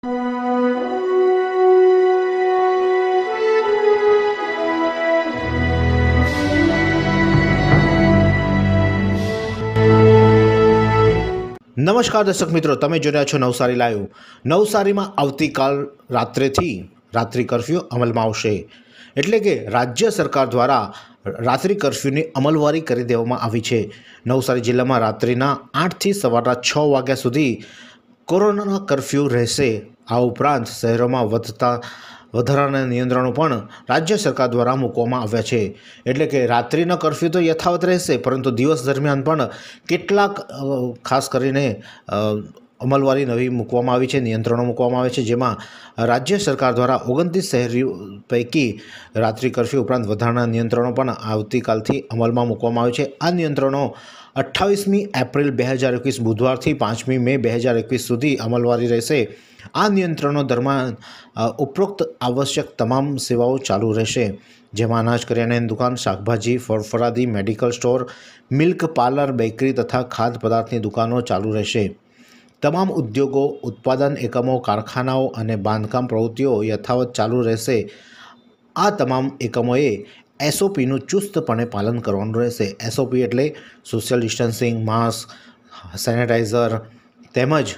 નમસ્કાર દર્શક મિત્રો તમે જોઈ રહ્યા છો નવસારી લાઈવ નવસારીમાં આવતીકાલ રાત્રેથી રાત્રિ કરફ્યુ અમલમાં આવશે એટલે કે રાજ્ય સરકાર દ્વારા રાત્રિ કરફ્યુની અમલવારી કરી દેવામાં આવી છે નવસારી જિલ્લામાં રાત્રિના આઠથી સવારના છ વાગ્યા સુધી કોરોનાના કરફ્યુ રહેશે આ ઉપરાંત શહેરોમાં વધતા વધારાના નિયંત્રણો પણ રાજ્ય સરકાર દ્વારા મૂકવામાં આવ્યા છે એટલે કે રાત્રિનો કરફ્યુ તો યથાવત રહેશે પરંતુ દિવસ દરમિયાન પણ કેટલાક ખાસ કરીને અમલવારી નવી મૂકવામાં આવી છે નિયંત્રણો મૂકવામાં આવે છે જેમાં રાજ્ય સરકાર દ્વારા ઓગણત્રીસ શહેરી પૈકી રાત્રિ કરફ્યુ ઉપરાંત વધારાના નિયંત્રણો પણ આવતીકાલથી અમલમાં મૂકવામાં આવે છે આ નિયંત્રણો અઠ્ઠાવીસમી એપ્રિલ બે હજાર એકવીસ બુધવારથી પાંચમી મે બે હજાર એકવીસ સુધી અમલવારી રહેશે આ નિયંત્રણો દરમિયાન ઉપરોક્ત આવશ્યક તમામ સેવાઓ ચાલુ રહેશે જેમાં અનાજ કરિયાણાની દુકાન શાકભાજી ફળફળાદી medical store milk parlour bakery તથા ખાદ્ય પદાર્થની દુકાનો ચાલુ રહેશે તમામ ઉદ્યોગો ઉત્પાદન એકમો કારખાનાઓ અને બાંધકામ પ્રવૃત્તિઓ યથાવત ચાલુ રહેશે આ તમામ એકમોએ એસઓપીનું ચુસ્તપણે પાલન કરવાનું રહેશે એસઓપી એટલે સોશિયલ ડિસ્ટન્સિંગ માસ્ક સેનેટાઇઝર તેમજ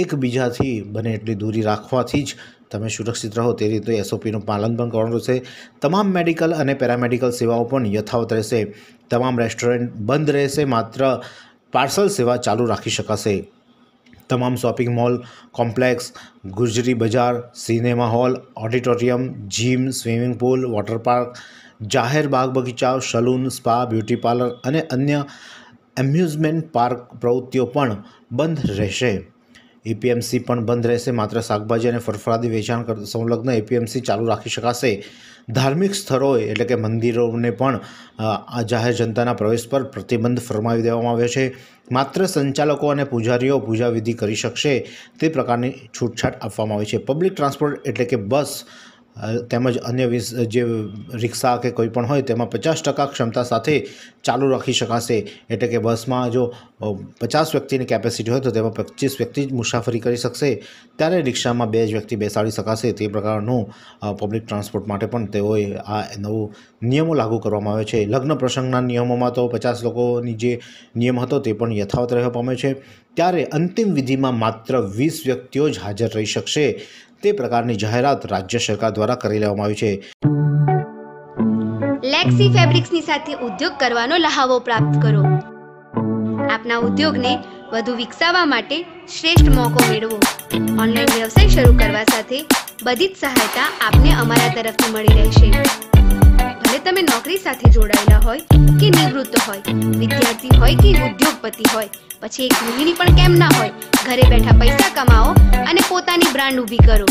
એકબીજાથી બને એટલી દૂરી રાખવાથી જ તમે સુરક્ષિત રહો તે રીતે એસઓપીનું પાલન પણ કરવાનું રહેશે તમામ મેડિકલ અને પેરામેડિકલ સેવાઓ પણ યથાવત રહેશે તમામ રેસ્ટોરન્ટ બંધ રહેશે માત્ર પાર્સલ સેવા ચાલુ રાખી શકાશે તમામ શોપિંગ મોલ કોમ્પ્લેક્સ ગુજરી બજાર cinema hall auditorium gym swimming pool water park જાહેર બાગ બગીચા સલૂન સ્પા બ્યુટી પાર્લર અને અન્ય એમ્યુઝમેન્ટ પાર્ક પ્રવૃત્તિઓ પણ બંધ રહેશે એપીએમસી પણ બંધ રહેશે માત્ર શાકભાજી અને ફરફરાદી વેચાણ સંલગ્ન એપીએમસી ચાલુ રાખી શકાશે ધાર્મિક સ્થળોએ એટલે કે મંદિરોને પણ આ જાહેર જનતાના પ્રવેશ પર પ્રતિબંધ ફરમાવી દેવામાં આવ્યો છે માત્ર સંચાલકો અને પૂજારીઓ પૂજાવિધિ કરી શકશે તે પ્રકારની છૂટછાટ આપવામાં આવી છે પબ્લિક ટ્રાન્સપોર્ટ એટલે કે બસ તેમજ અન્ય જે રિક્ષા કે કોઈ પણ હોય તેમાં પચાસ ટકા ક્ષમતા સાથે ચાલુ રાખી શકાશે એટલે કે બસમાં જો પચાસ વ્યક્તિની કેપેસિટી હોય તો તેમાં પચીસ વ્યક્તિ જ મુસાફરી કરી શકશે ત્યારે રિક્ષામાં બે જ વ્યક્તિ બેસાડી શકાશે તે પ્રકારનું પબ્લિક ટ્રાન્સપોર્ટ માટે પણ તેઓએ આ નવું નિયમો લાગુ કરવામાં આવ્યો છે લગ્ન પ્રસંગના નિયમોમાં તો પચાસ લોકોની જે નિયમ હતો તે પણ યથાવત રહેવા પામે છે ત્યારે અંતિમ વિધિમાં માત્ર વીસ વ્યક્તિઓ જ હાજર રહી શકશે તે પ્રકારની જાહેરાત રાજ્ય સરકાર દ્વારા કરી લેવામાં આવી છે લેક્સી ફેબ્રિક્સની સાથે ઉદ્યોગ કરવાનો લહાવો પ્રાપ્ત કરો આપના ઉદ્યોગને વધુ વિકસાવવા માટે શ્રેષ્ઠ મોકો મેળવો ઓનલાઈન વ્યવસાય શરૂ કરવા સાથે બધી જ સહાયતા આપને અમારા તરફથી મળી રહેશે તમે નોકરી સાથે જોડાયેલા હોય કે નિવૃત્ત હોય વિદ્યાર્થી હોય કે ઉદ્યોગપતિ હોય પછી એક ગૃહિણી પણ કેમ ના હોય ઘરે બેઠા પૈસા કમાઓ અને પોતાની બ્રાન્ડ ઊભી કરો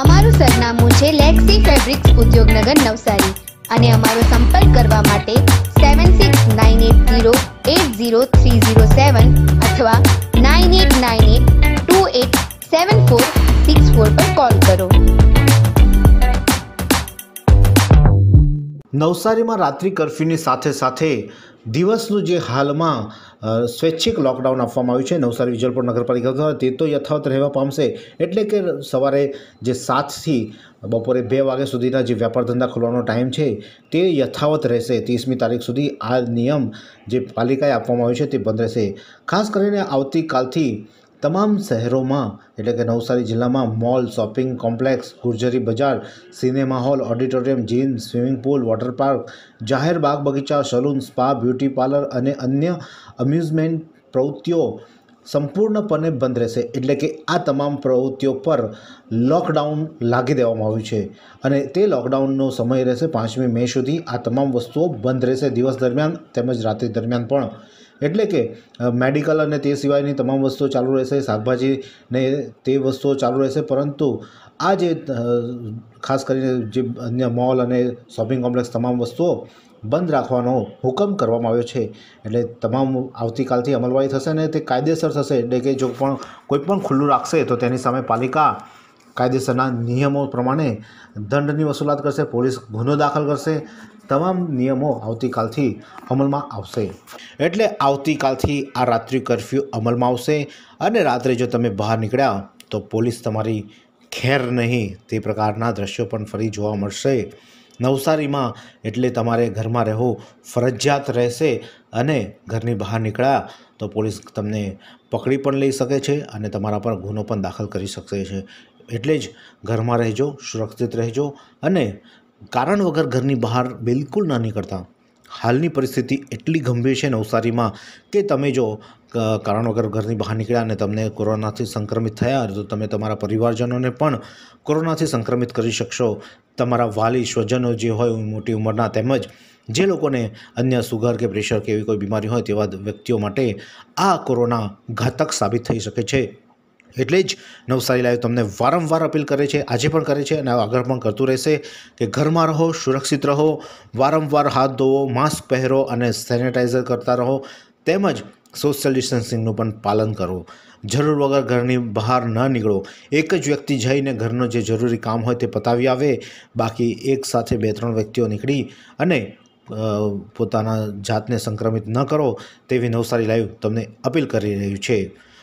અમારું સરનામું છે લેક્સી ફેબ્રિક્સ ઉદ્યોગનગર નવસારી અને અમારો સંપર્ક કરવા માટે seven six nine eight zero eight zero three zero seven અથવા nine eight nine eight two eight seven four six four પર કોલ નવસારીમાં રાત્રિ કર્ફ્યુની સાથે સાથે દિવસનું જે હાલમાં સ્વૈચ્છિક લોકડાઉન આપવામાં આવ્યું છે નવસારી વિજલપુર નગરપાલિકા દ્વારા તે તો યથાવત રહેવા પામશે એટલે કે સવારે જે સાતથી બપોરે બે વાગ્યા સુધીના જે વ્યાપાર ધંધા ખોલવાનો ટાઈમ છે તે યથાવત રહેશે ત્રીસમી તારીખ સુધી આ નિયમ જે પાલિકાએ આપવામાં આવ્યો છે તે બંધ રહેશે ખાસ કરીને આવતીકાલથી તમામ શહેરોમાં એટલે કે નવસારી જિલ્લામાં મોલ શોપિંગ કોમ્પ્લેક્સ ગુર્જરી બજાર cinema hall auditorium gym swimming pool water park જાહેર બાગ બગીચા સલૂન સ્પા બ્યુટી પાર્લર અને અન્ય અમ્યુઝમેન્ટ પ્રવૃત્તિઓ સંપૂર્ણપણે બંધ રહેશે એટલે કે આ તમામ પ્રવૃત્તિઓ પર લોકડાઉન લાગી દેવામાં આવ્યું છે અને તે લોકડાઉનનો સમય રહેશે પાંચમી મે સુધી આ તમામ વસ્તુઓ બંધ રહેશે દિવસ દરમિયાન તેમજ રાત્રિ દરમિયાન પણ એટલે કે મેડિકલ અને તે સિવાયની તમામ વસ્તુઓ ચાલુ રહેશે શાકભાજી ને તે વસ્તુઓ ચાલુ રહેશે પરંતુ આ જે ખાસ કરીને જે અન્ય મોલ અને શોપિંગ કોમ્પ્લેક્સ તમામ વસ્તુઓ બંધ રાખવાનો હુકમ કરવામાં આવ્યો છે એટલે તમામ આવતીકાલથી અમલવારી થશે અને તે કાયદેસર થશે એટલે કે જો પણ કોઈ પણ ખુલ્લું રાખશે તો તેની સામે પાલિકા કાયદેસરના નિયમો પ્રમાણે દંડની વસૂલાત કરશે પોલીસ ગુનો દાખલ કરશે તમામ નિયમો આવતીકાલથી અમલમાં આવશે એટલે આવતીકાલથી આ રાત્રિ કરફ્યુ અમલમાં આવશે અને રાત્રે જો તમે બહાર નીકળ્યા તો પોલીસ તમારી ખેર નહીં તે પ્રકારના દ્રશ્યો પણ ફરી જોવા મળશે નવસારીમાં એટલે તમારે ઘરમાં રહેવું ફરજિયાત રહેશે અને ઘરની બહાર નીકળ્યા તો પોલીસ તમને પકડી પણ લઈ શકે છે અને તમારા પર ગુનો પણ દાખલ કરી શકે છે એટલે જ ઘરમાં રહેજો સુરક્ષિત રહેજો અને કારણ વગર ઘરની બહાર બિલકુલ ના નીકળતા હાલની પરિસ્થિતિ એટલી ગંભીર છે નવસારીમાં કે તમે જો કારણ વગર ઘરની બહાર નીકળ્યા અને તમને કોરોનાથી સંક્રમિત થયા તો તમે તમારા પરિવારજનોને પણ કોરોનાથી સંક્રમિત કરી શકશો તમારા વાલી સ્વજનો જે હોય મોટી ઉંમરના તેમજ જે લોકોને અન્ય સુગર કે પ્રેશર કે એવી કોઈ બીમારી હોય તેવા વ્યક્તિઓ માટે આ કોરોના ઘાતક સાબિત થઈ શકે છે એટલે જ નવસારી લાઈવ તમને વારંવાર અપીલ કરે છે આજે પણ કરે છે અને આગળ પણ કરતું રહેશે કે ઘરમાં રહો સુરક્ષિત રહો વારંવાર હાથ ધોવો માસ્ક પહેરો અને સેનેટાઈઝર કરતા રહો તેમજ સોશિયલ ડિસ્ટન્સિંગનું પણ પાલન કરો જરૂર વગર ઘરની બહાર ન નીકળો એક જ વ્યક્તિ જઈને ઘરનો જે જરૂરી કામ હોય તે પતાવી આવે બાકી એક સાથે બે ત્રણ વ્યક્તિઓ નીકળી અને પોતાના જાતને સંક્રમિત ન કરો તેવી નવસારી લાઈવ તમને અપીલ કરી રહ્યું છે